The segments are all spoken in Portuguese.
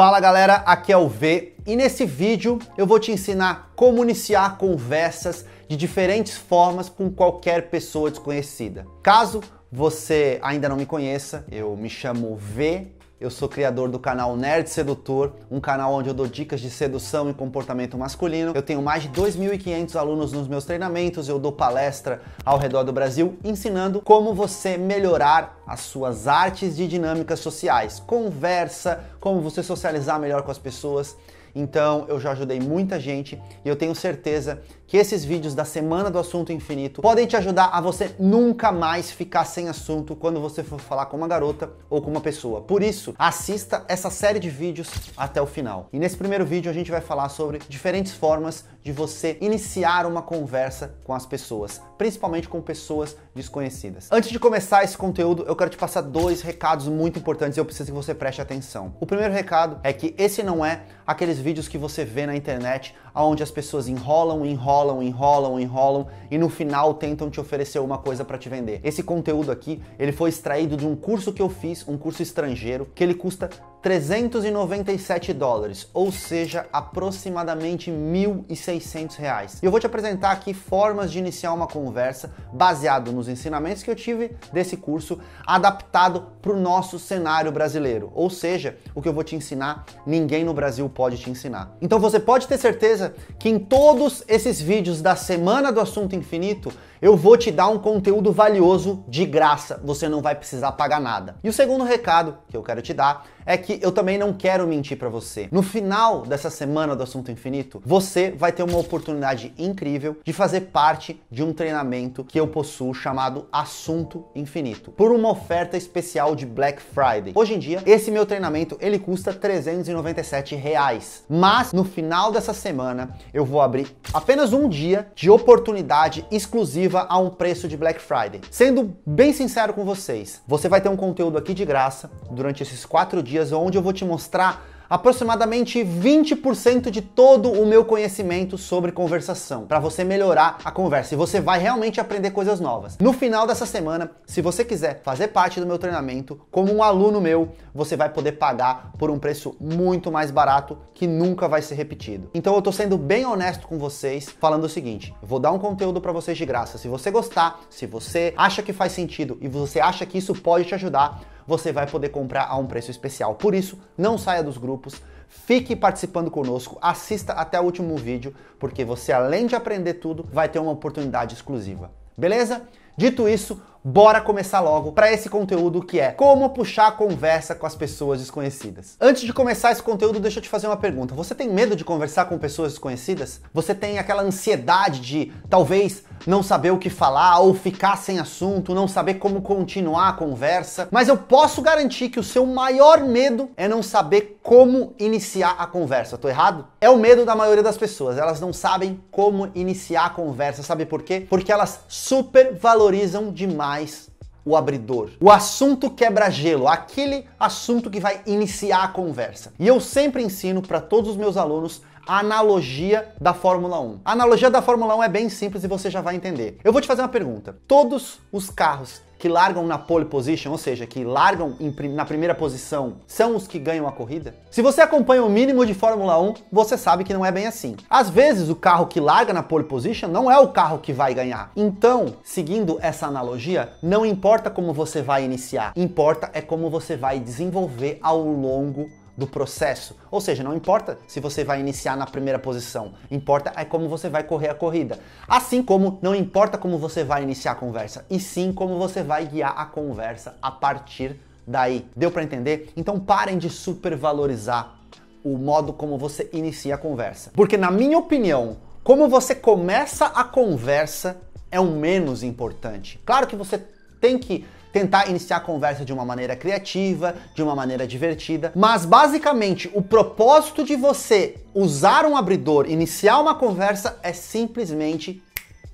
Fala galera, aqui é o V e nesse vídeo eu vou te ensinar como iniciar conversas de diferentes formas com qualquer pessoa desconhecida. Caso você ainda não me conheça, eu me chamo V eu sou criador do canal Nerd Sedutor, um canal onde eu dou dicas de sedução e comportamento masculino. Eu tenho mais de 2.500 alunos nos meus treinamentos, eu dou palestra ao redor do Brasil ensinando como você melhorar as suas artes de dinâmicas sociais, conversa, como você socializar melhor com as pessoas. Então, eu já ajudei muita gente e eu tenho certeza que esses vídeos da Semana do Assunto Infinito podem te ajudar a você nunca mais ficar sem assunto quando você for falar com uma garota ou com uma pessoa. Por isso, assista essa série de vídeos até o final. E nesse primeiro vídeo a gente vai falar sobre diferentes formas de você iniciar uma conversa com as pessoas, principalmente com pessoas desconhecidas. Antes de começar esse conteúdo, eu quero te passar dois recados muito importantes e eu preciso que você preste atenção. O primeiro recado é que esse não é aqueles vídeos que você vê na internet onde as pessoas enrolam, enrolam enrolam, enrolam, enrolam e no final tentam te oferecer uma coisa para te vender. Esse conteúdo aqui, ele foi extraído de um curso que eu fiz, um curso estrangeiro, que ele custa 397 dólares, ou seja, aproximadamente 1.600 reais. E eu vou te apresentar aqui formas de iniciar uma conversa baseado nos ensinamentos que eu tive desse curso, adaptado para o nosso cenário brasileiro. Ou seja, o que eu vou te ensinar, ninguém no Brasil pode te ensinar. Então você pode ter certeza que em todos esses vídeos da Semana do Assunto Infinito, eu vou te dar um conteúdo valioso de graça, você não vai precisar pagar nada. E o segundo recado que eu quero te dar é que eu também não quero mentir para você. No final dessa semana do Assunto Infinito, você vai ter uma oportunidade incrível de fazer parte de um treinamento que eu possuo chamado Assunto Infinito, por uma oferta especial de Black Friday. Hoje em dia, esse meu treinamento, ele custa 397 reais, mas no final dessa semana, eu vou abrir apenas um dia de oportunidade exclusiva a um preço de Black Friday. Sendo bem sincero com vocês, você vai ter um conteúdo aqui de graça durante esses quatro dias dias, onde eu vou te mostrar aproximadamente 20% de todo o meu conhecimento sobre conversação, para você melhorar a conversa e você vai realmente aprender coisas novas. No final dessa semana, se você quiser fazer parte do meu treinamento como um aluno meu, você vai poder pagar por um preço muito mais barato que nunca vai ser repetido. Então eu tô sendo bem honesto com vocês, falando o seguinte, vou dar um conteúdo para vocês de graça. Se você gostar, se você acha que faz sentido e você acha que isso pode te ajudar, você vai poder comprar a um preço especial. Por isso, não saia dos grupos, fique participando conosco, assista até o último vídeo, porque você além de aprender tudo, vai ter uma oportunidade exclusiva. Beleza? Dito isso, bora começar logo para esse conteúdo que é como puxar a conversa com as pessoas desconhecidas. Antes de começar esse conteúdo, deixa eu te fazer uma pergunta. Você tem medo de conversar com pessoas desconhecidas? Você tem aquela ansiedade de talvez não saber o que falar ou ficar sem assunto, não saber como continuar a conversa? Mas eu posso garantir que o seu maior medo é não saber como iniciar a conversa. Tô errado? É o medo da maioria das pessoas. Elas não sabem como iniciar a conversa. Sabe por quê? Porque elas supervalorizam demais mais o abridor. O assunto quebra-gelo, aquele assunto que vai iniciar a conversa. E eu sempre ensino para todos os meus alunos a analogia da Fórmula 1. A analogia da Fórmula 1 é bem simples e você já vai entender. Eu vou te fazer uma pergunta. Todos os carros que largam na pole position, ou seja, que largam na primeira posição, são os que ganham a corrida? Se você acompanha o mínimo de Fórmula 1, você sabe que não é bem assim. Às vezes, o carro que larga na pole position não é o carro que vai ganhar. Então, seguindo essa analogia, não importa como você vai iniciar, importa é como você vai desenvolver ao longo do processo. Ou seja, não importa se você vai iniciar na primeira posição, importa é como você vai correr a corrida. Assim como não importa como você vai iniciar a conversa, e sim como você vai guiar a conversa a partir daí. Deu para entender? Então parem de supervalorizar o modo como você inicia a conversa. Porque na minha opinião, como você começa a conversa é o menos importante. Claro que você tem que tentar iniciar a conversa de uma maneira criativa, de uma maneira divertida. Mas basicamente, o propósito de você usar um abridor, iniciar uma conversa é simplesmente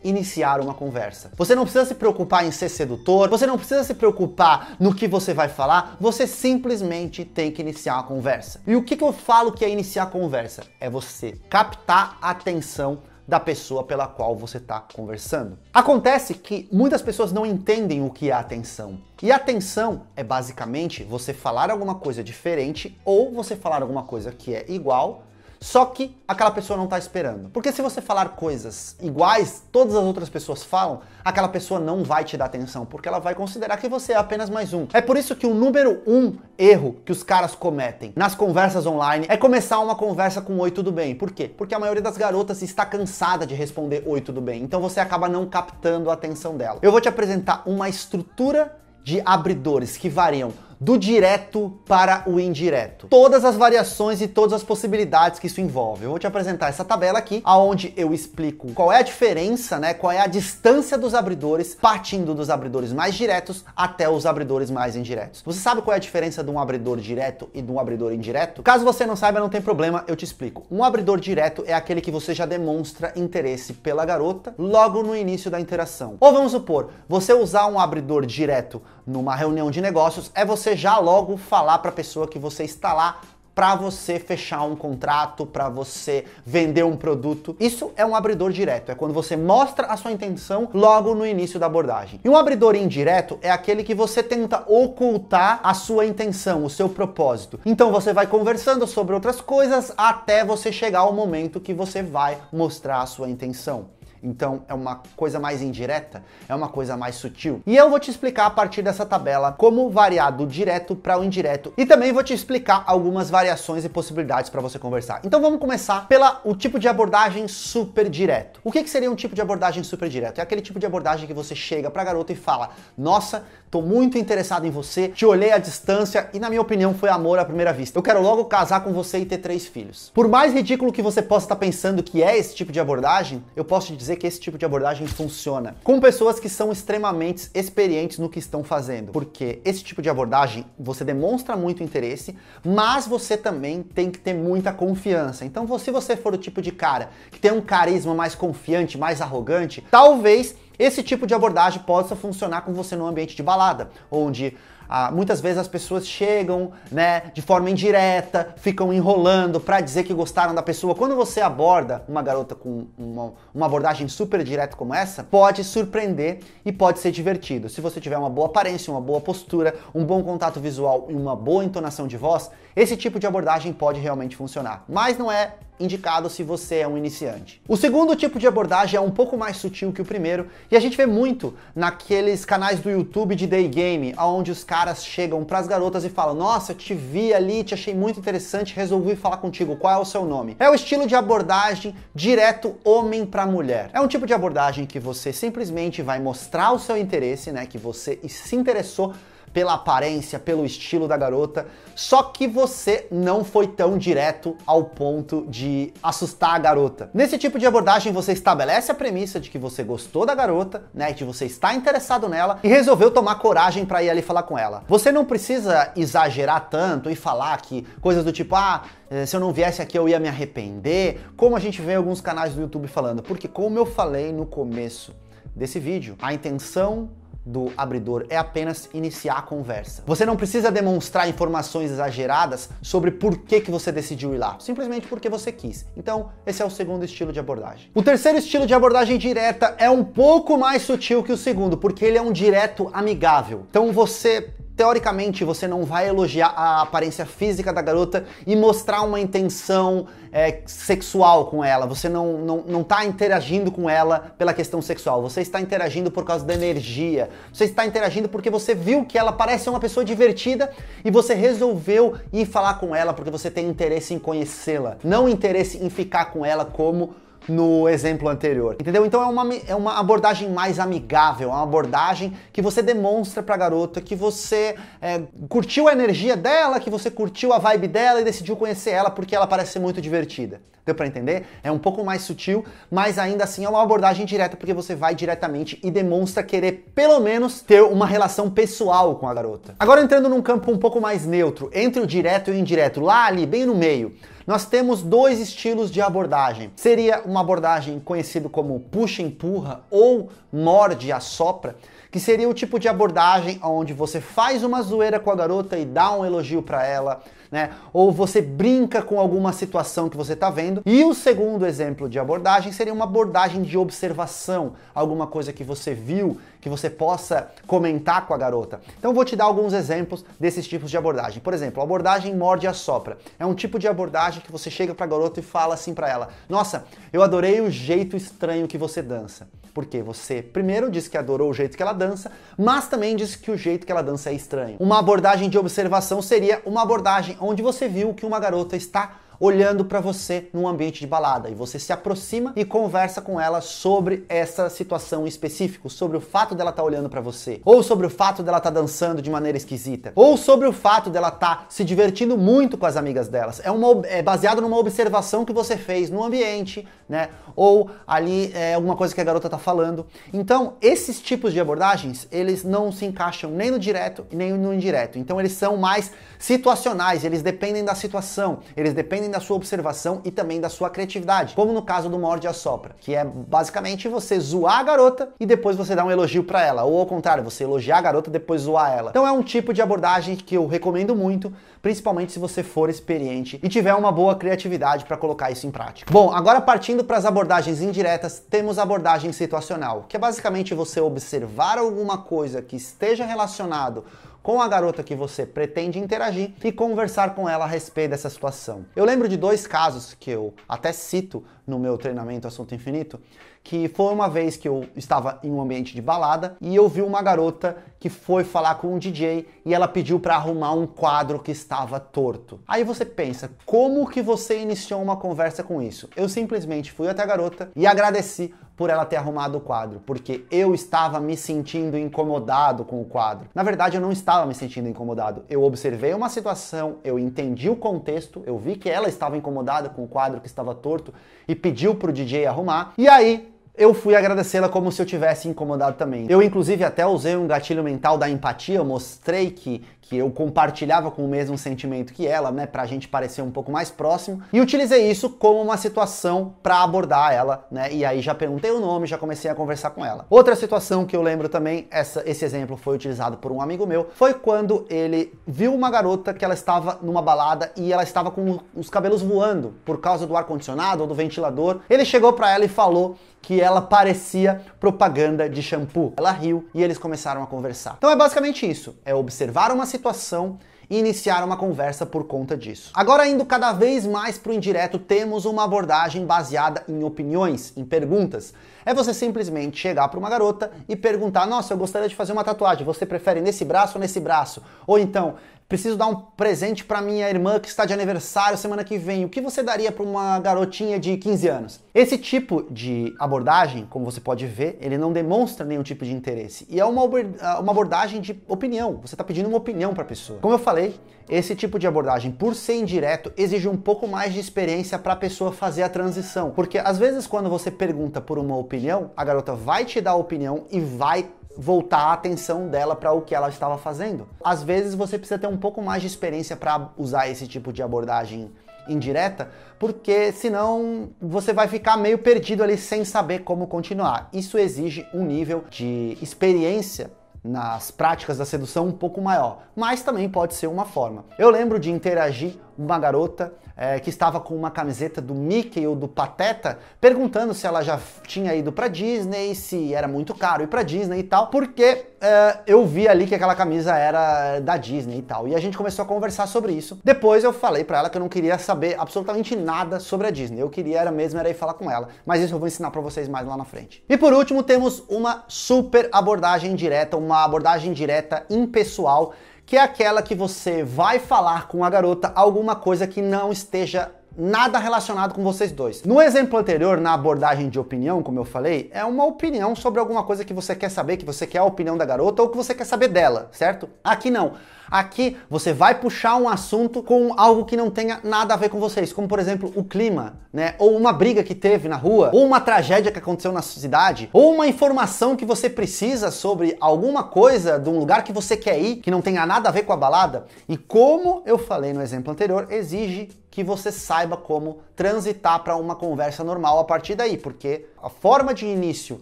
iniciar uma conversa. Você não precisa se preocupar em ser sedutor, você não precisa se preocupar no que você vai falar, você simplesmente tem que iniciar a conversa. E o que, que eu falo que é iniciar a conversa? É você captar a atenção da pessoa pela qual você está conversando. Acontece que muitas pessoas não entendem o que é atenção. E atenção é basicamente você falar alguma coisa diferente ou você falar alguma coisa que é igual só que aquela pessoa não está esperando. Porque se você falar coisas iguais todas as outras pessoas falam, aquela pessoa não vai te dar atenção, porque ela vai considerar que você é apenas mais um. É por isso que o número um erro que os caras cometem nas conversas online é começar uma conversa com oi, tudo bem. Por quê? Porque a maioria das garotas está cansada de responder oi, tudo bem. Então você acaba não captando a atenção dela. Eu vou te apresentar uma estrutura de abridores que variam do direto para o indireto. Todas as variações e todas as possibilidades que isso envolve. Eu vou te apresentar essa tabela aqui, aonde eu explico qual é a diferença, né, qual é a distância dos abridores, partindo dos abridores mais diretos até os abridores mais indiretos. Você sabe qual é a diferença de um abridor direto e de um abridor indireto? Caso você não saiba, não tem problema, eu te explico. Um abridor direto é aquele que você já demonstra interesse pela garota logo no início da interação. Ou vamos supor, você usar um abridor direto numa reunião de negócios é você você já logo falar para a pessoa que você está lá para você fechar um contrato, para você vender um produto. Isso é um abridor direto, é quando você mostra a sua intenção logo no início da abordagem. E um abridor indireto é aquele que você tenta ocultar a sua intenção, o seu propósito. Então você vai conversando sobre outras coisas até você chegar ao momento que você vai mostrar a sua intenção. Então é uma coisa mais indireta, é uma coisa mais sutil. E eu vou te explicar a partir dessa tabela como variar do direto para o indireto e também vou te explicar algumas variações e possibilidades para você conversar. Então vamos começar pela o tipo de abordagem super direto. O que, que seria um tipo de abordagem super direto? É aquele tipo de abordagem que você chega para a garota e fala: "Nossa, tô muito interessado em você, te olhei à distância e, na minha opinião, foi amor à primeira vista. Eu quero logo casar com você e ter três filhos. Por mais ridículo que você possa estar pensando que é esse tipo de abordagem, eu posso te dizer que esse tipo de abordagem funciona com pessoas que são extremamente experientes no que estão fazendo, porque esse tipo de abordagem você demonstra muito interesse, mas você também tem que ter muita confiança. Então, se você for o tipo de cara que tem um carisma mais confiante, mais arrogante, talvez esse tipo de abordagem pode funcionar com você no ambiente de balada, onde ah, muitas vezes as pessoas chegam, né, de forma indireta, ficam enrolando para dizer que gostaram da pessoa. Quando você aborda uma garota com uma, uma abordagem super direta como essa, pode surpreender e pode ser divertido. Se você tiver uma boa aparência, uma boa postura, um bom contato visual e uma boa entonação de voz, esse tipo de abordagem pode realmente funcionar. Mas não é indicado se você é um iniciante. O segundo tipo de abordagem é um pouco mais sutil que o primeiro e a gente vê muito naqueles canais do YouTube de day game, aonde os caras chegam para as garotas e falam: "Nossa, te vi ali, te achei muito interessante, resolvi falar contigo. Qual é o seu nome?". É o estilo de abordagem direto homem para mulher. É um tipo de abordagem que você simplesmente vai mostrar o seu interesse, né, que você se interessou pela aparência, pelo estilo da garota, só que você não foi tão direto ao ponto de assustar a garota. Nesse tipo de abordagem, você estabelece a premissa de que você gostou da garota, né, de você está interessado nela e resolveu tomar coragem para ir ali falar com ela. Você não precisa exagerar tanto e falar que coisas do tipo, ah, eh, se eu não viesse aqui eu ia me arrepender, como a gente vê em alguns canais do YouTube falando, porque como eu falei no começo desse vídeo, a intenção do abridor é apenas iniciar a conversa. Você não precisa demonstrar informações exageradas sobre por que, que você decidiu ir lá, simplesmente porque você quis. Então, esse é o segundo estilo de abordagem. O terceiro estilo de abordagem direta é um pouco mais sutil que o segundo, porque ele é um direto amigável. Então, você Teoricamente, você não vai elogiar a aparência física da garota e mostrar uma intenção é, sexual com ela. Você não, não, não tá interagindo com ela pela questão sexual. Você está interagindo por causa da energia. Você está interagindo porque você viu que ela parece uma pessoa divertida e você resolveu ir falar com ela porque você tem interesse em conhecê-la. Não interesse em ficar com ela como no exemplo anterior. Entendeu? Então é uma, é uma abordagem mais amigável, é uma abordagem que você demonstra pra garota que você é, curtiu a energia dela, que você curtiu a vibe dela e decidiu conhecer ela porque ela parece ser muito divertida. Deu para entender? É um pouco mais sutil, mas ainda assim é uma abordagem direta porque você vai diretamente e demonstra querer pelo menos ter uma relação pessoal com a garota. Agora entrando num campo um pouco mais neutro, entre o direto e o indireto, lá ali, bem no meio. Nós temos dois estilos de abordagem. Seria uma abordagem conhecida como puxa-empurra ou morde-assopra, que seria o tipo de abordagem onde você faz uma zoeira com a garota e dá um elogio para ela, né? Ou você brinca com alguma situação que você está vendo. E o segundo exemplo de abordagem seria uma abordagem de observação, alguma coisa que você viu, que você possa comentar com a garota. Então vou te dar alguns exemplos desses tipos de abordagem. Por exemplo, a abordagem morde a sopra. É um tipo de abordagem que você chega para a garota e fala assim para ela: "Nossa, eu adorei o jeito estranho que você dança" porque você primeiro disse que adorou o jeito que ela dança, mas também disse que o jeito que ela dança é estranho. Uma abordagem de observação seria uma abordagem onde você viu que uma garota está olhando para você num ambiente de balada e você se aproxima e conversa com ela sobre essa situação específica, sobre o fato dela estar tá olhando para você, ou sobre o fato dela estar tá dançando de maneira esquisita, ou sobre o fato dela estar tá se divertindo muito com as amigas delas. É, uma, é baseado numa observação que você fez no ambiente, né? Ou ali é alguma coisa que a garota tá falando. Então, esses tipos de abordagens, eles não se encaixam nem no direto e nem no indireto. Então, eles são mais situacionais, eles dependem da situação, eles dependem dependem da sua observação e também da sua criatividade, como no caso do morde a sopra, que é basicamente você zoar a garota e depois você dá um elogio para ela, ou ao contrário, você elogiar a garota depois zoar ela. Então é um tipo de abordagem que eu recomendo muito, principalmente se você for experiente e tiver uma boa criatividade para colocar isso em prática. Bom, agora partindo para as abordagens indiretas, temos a abordagem situacional, que é basicamente você observar alguma coisa que esteja relacionado com a garota que você pretende interagir e conversar com ela a respeito dessa situação. Eu lembro de dois casos que eu até cito no meu treinamento Assunto Infinito, que foi uma vez que eu estava em um ambiente de balada e eu vi uma garota que foi falar com um DJ e ela pediu para arrumar um quadro que estava torto. Aí você pensa, como que você iniciou uma conversa com isso? Eu simplesmente fui até a garota e agradeci por ela ter arrumado o quadro, porque eu estava me sentindo incomodado com o quadro. Na verdade, eu não estava me sentindo incomodado. Eu observei uma situação, eu entendi o contexto, eu vi que ela estava incomodada com o quadro que estava torto e pediu pro DJ arrumar. E aí, eu fui agradecê-la como se eu tivesse incomodado também. Eu, inclusive, até usei um gatilho mental da empatia, eu mostrei que, que eu compartilhava com o mesmo sentimento que ela, né, pra gente parecer um pouco mais próximo, e utilizei isso como uma situação para abordar ela, né, e aí já perguntei o nome, já comecei a conversar com ela. Outra situação que eu lembro também, essa, esse exemplo foi utilizado por um amigo meu, foi quando ele viu uma garota que ela estava numa balada e ela estava com os cabelos voando por causa do ar-condicionado ou do ventilador. Ele chegou para ela e falou que ela parecia propaganda de shampoo. Ela riu e eles começaram a conversar. Então é basicamente isso: é observar uma situação e iniciar uma conversa por conta disso. Agora, indo cada vez mais para o indireto, temos uma abordagem baseada em opiniões, em perguntas. É você simplesmente chegar para uma garota e perguntar: Nossa, eu gostaria de fazer uma tatuagem, você prefere nesse braço ou nesse braço? Ou então, Preciso dar um presente para minha irmã que está de aniversário semana que vem. O que você daria para uma garotinha de 15 anos? Esse tipo de abordagem, como você pode ver, ele não demonstra nenhum tipo de interesse. E é uma, é uma abordagem de opinião. Você está pedindo uma opinião para a pessoa. Como eu falei, esse tipo de abordagem, por ser indireto, exige um pouco mais de experiência para a pessoa fazer a transição. Porque às vezes, quando você pergunta por uma opinião, a garota vai te dar a opinião e vai voltar a atenção dela para o que ela estava fazendo. Às vezes você precisa ter um pouco mais de experiência para usar esse tipo de abordagem indireta, porque senão você vai ficar meio perdido ali sem saber como continuar. Isso exige um nível de experiência nas práticas da sedução um pouco maior, mas também pode ser uma forma. Eu lembro de interagir uma garota é, que estava com uma camiseta do Mickey ou do Pateta, perguntando se ela já tinha ido para Disney, se era muito caro ir para Disney e tal, porque é, eu vi ali que aquela camisa era da Disney e tal. E a gente começou a conversar sobre isso. Depois eu falei para ela que eu não queria saber absolutamente nada sobre a Disney. Eu queria era mesmo era ir falar com ela. Mas isso eu vou ensinar para vocês mais lá na frente. E por último, temos uma super abordagem direta, uma abordagem direta impessoal que é aquela que você vai falar com a garota alguma coisa que não esteja nada relacionado com vocês dois. No exemplo anterior, na abordagem de opinião, como eu falei, é uma opinião sobre alguma coisa que você quer saber, que você quer a opinião da garota ou que você quer saber dela, certo? Aqui não. Aqui você vai puxar um assunto com algo que não tenha nada a ver com vocês, como por exemplo o clima, né? Ou uma briga que teve na rua, ou uma tragédia que aconteceu na cidade, ou uma informação que você precisa sobre alguma coisa de um lugar que você quer ir, que não tenha nada a ver com a balada. E como eu falei no exemplo anterior, exige que você saiba como transitar para uma conversa normal a partir daí, porque a forma de início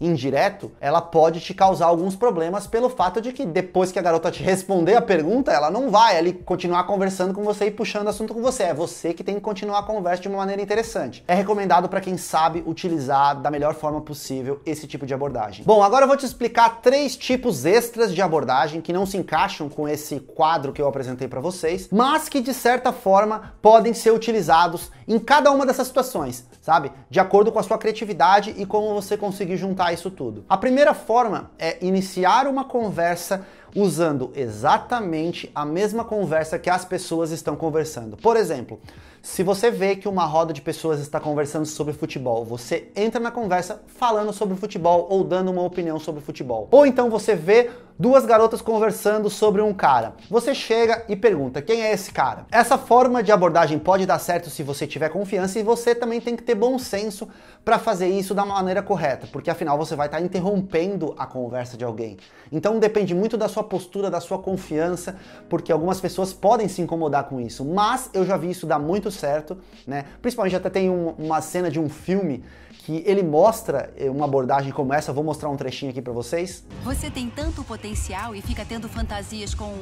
indireto, ela pode te causar alguns problemas pelo fato de que depois que a garota te responder a pergunta, ela não vai ali continuar conversando com você e puxando assunto com você. É você que tem que continuar a conversa de uma maneira interessante. É recomendado para quem sabe utilizar da melhor forma possível esse tipo de abordagem. Bom, agora eu vou te explicar três tipos extras de abordagem que não se encaixam com esse quadro que eu apresentei para vocês, mas que de certa forma podem ser utilizados em cada uma dessas situações, sabe? De acordo com a sua criatividade e como você conseguir juntar isso tudo? A primeira forma é iniciar uma conversa usando exatamente a mesma conversa que as pessoas estão conversando. Por exemplo, se você vê que uma roda de pessoas está conversando sobre futebol, você entra na conversa falando sobre futebol ou dando uma opinião sobre futebol. Ou então você vê duas garotas conversando sobre um cara. Você chega e pergunta: "Quem é esse cara?". Essa forma de abordagem pode dar certo se você tiver confiança e você também tem que ter bom senso para fazer isso da maneira correta, porque afinal você vai estar tá interrompendo a conversa de alguém. Então depende muito da sua postura, da sua confiança, porque algumas pessoas podem se incomodar com isso, mas eu já vi isso dar muito certo, né? Principalmente até tem um, uma cena de um filme que ele mostra eh, uma abordagem como essa, vou mostrar um trechinho aqui para vocês. Você tem tanto potencial e fica tendo fantasias com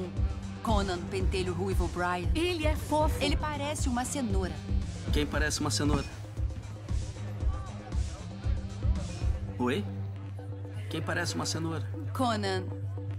Conan, Pentelho, Ruivo, Brian. Ele é fofo. Ele parece uma cenoura. Quem parece uma cenoura? Oi? Quem parece uma cenoura? Conan,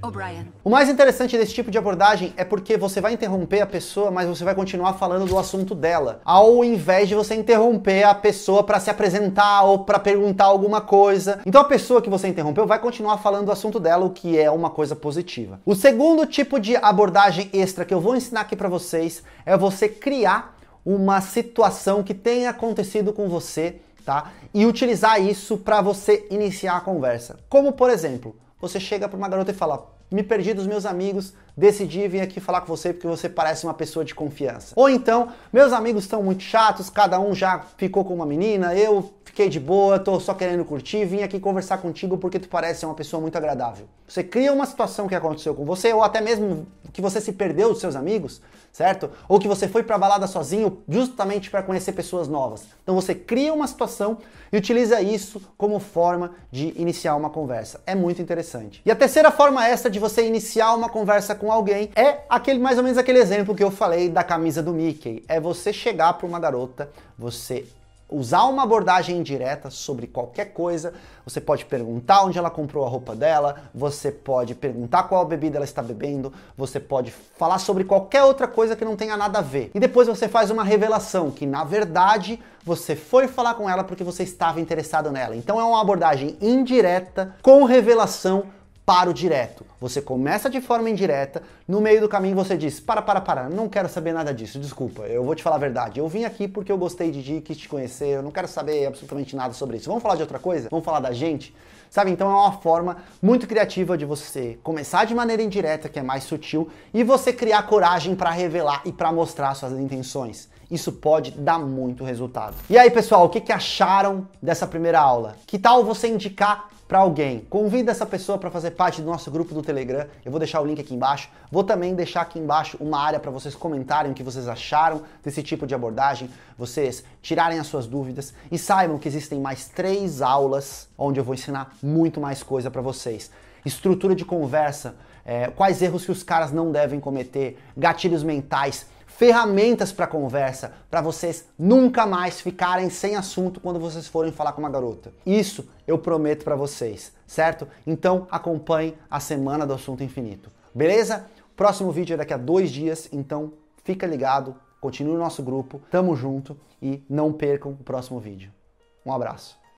O'Brien. O mais interessante desse tipo de abordagem é porque você vai interromper a pessoa, mas você vai continuar falando do assunto dela, ao invés de você interromper a pessoa para se apresentar ou para perguntar alguma coisa. Então a pessoa que você interrompeu vai continuar falando do assunto dela, o que é uma coisa positiva. O segundo tipo de abordagem extra que eu vou ensinar aqui para vocês é você criar uma situação que tenha acontecido com você, tá? E utilizar isso para você iniciar a conversa. Como por exemplo, você chega para uma garota e fala: me perdi dos meus amigos, decidi vir aqui falar com você porque você parece uma pessoa de confiança. Ou então, meus amigos estão muito chatos, cada um já ficou com uma menina, eu fiquei de boa, tô só querendo curtir, vim aqui conversar contigo porque tu parece uma pessoa muito agradável. Você cria uma situação que aconteceu com você, ou até mesmo que você se perdeu dos seus amigos, certo? Ou que você foi pra balada sozinho justamente para conhecer pessoas novas. Então você cria uma situação e utiliza isso como forma de iniciar uma conversa. É muito interessante. E a terceira forma é essa de você iniciar uma conversa com com alguém, é aquele mais ou menos aquele exemplo que eu falei da camisa do Mickey. É você chegar para uma garota, você usar uma abordagem indireta sobre qualquer coisa. Você pode perguntar onde ela comprou a roupa dela, você pode perguntar qual bebida ela está bebendo, você pode falar sobre qualquer outra coisa que não tenha nada a ver. E depois você faz uma revelação que na verdade você foi falar com ela porque você estava interessado nela. Então é uma abordagem indireta com revelação paro direto. Você começa de forma indireta, no meio do caminho você diz: para, para, para, não quero saber nada disso, desculpa, eu vou te falar a verdade. Eu vim aqui porque eu gostei de ti, quis te conhecer, eu não quero saber absolutamente nada sobre isso. Vamos falar de outra coisa? Vamos falar da gente? Sabe? Então é uma forma muito criativa de você começar de maneira indireta, que é mais sutil, e você criar coragem para revelar e para mostrar suas intenções. Isso pode dar muito resultado. E aí, pessoal, o que, que acharam dessa primeira aula? Que tal você indicar para alguém, convida essa pessoa para fazer parte do nosso grupo do Telegram. Eu vou deixar o link aqui embaixo. Vou também deixar aqui embaixo uma área para vocês comentarem o que vocês acharam desse tipo de abordagem, vocês tirarem as suas dúvidas e saibam que existem mais três aulas onde eu vou ensinar muito mais coisa para vocês. Estrutura de conversa, é, quais erros que os caras não devem cometer, gatilhos mentais, ferramentas para conversa, para vocês nunca mais ficarem sem assunto quando vocês forem falar com uma garota. Isso eu prometo para vocês, certo? Então acompanhe a semana do assunto infinito, beleza? Próximo vídeo é daqui a dois dias, então fica ligado, continue o nosso grupo, tamo junto e não percam o próximo vídeo. Um abraço.